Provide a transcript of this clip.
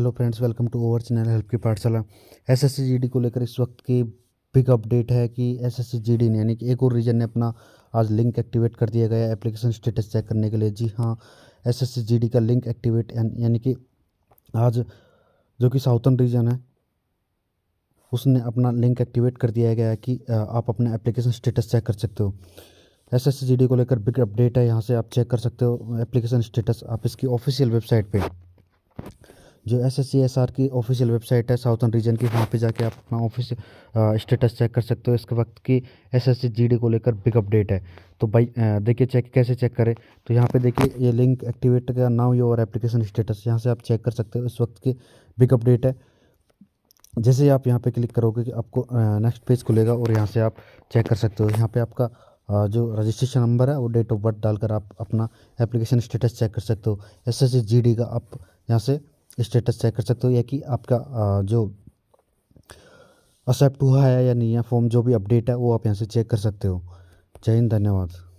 hello friends welcome to over channel help की पाठशाला SSC GD को लेकर इस वक्त की बिग अपडेट है कि एसएससी जीडी ने यानी कि एक और रीजन ने अपना आज लिंक एक्टिवेट कर दिया गया एप्लीकेशन स्टेटस चेक करने के लिए जी हाँ एसएससी जीडी का लिंक एक्टिवेट यानी कि आज जो कि साउथर्न रीजन है उसने अपना लिंक एक्टिवेट कर दिया गया है कि आप अपना एप्लीकेशन स्टेटस चेक कर सकते हो एस एस को लेकर बिग अपडेट है यहाँ से आप चेक कर सकते हो एप्लीकेशन स्टेटस आप इसकी ऑफिशियल वेबसाइट पर जो S S C S R की ऑफिशियल वेबसाइट है साउथर्न रीजन की वहाँ पे जाके आप अपना ऑफिस स्टेटस चेक कर सकते हो इसके वक्त की S S C G D को लेकर बिग अपडेट है तो भाई देखिए चेक कैसे चेक करें तो यहाँ पे देखिए ये लिंक एक्टिवेट का नाउ योर एप्लीकेशन स्टेटस यहाँ से आप चेक कर सकते हो इस वक्त की बिग अपडेट है जैसे आप यहाँ पर क्लिक करोगे कि आपको नेक्स्ट पेज खुलेगा और यहाँ से आप चेक कर सकते हो यहाँ पर आपका जो रजिस्ट्रेशन नंबर है वो डेट ऑफ बर्थ डालकर आप अपना एप्लीकेशन स्टेटस चेक कर सकते हो एस एस जी डी का आप यहाँ से स्टेटस चेक कर सकते हो या कि आपका जो एक्सेप्ट हुआ है या नहीं है फॉर्म जो भी अपडेट है वो आप यहाँ से चेक कर सकते हो जय हिंद धन्यवाद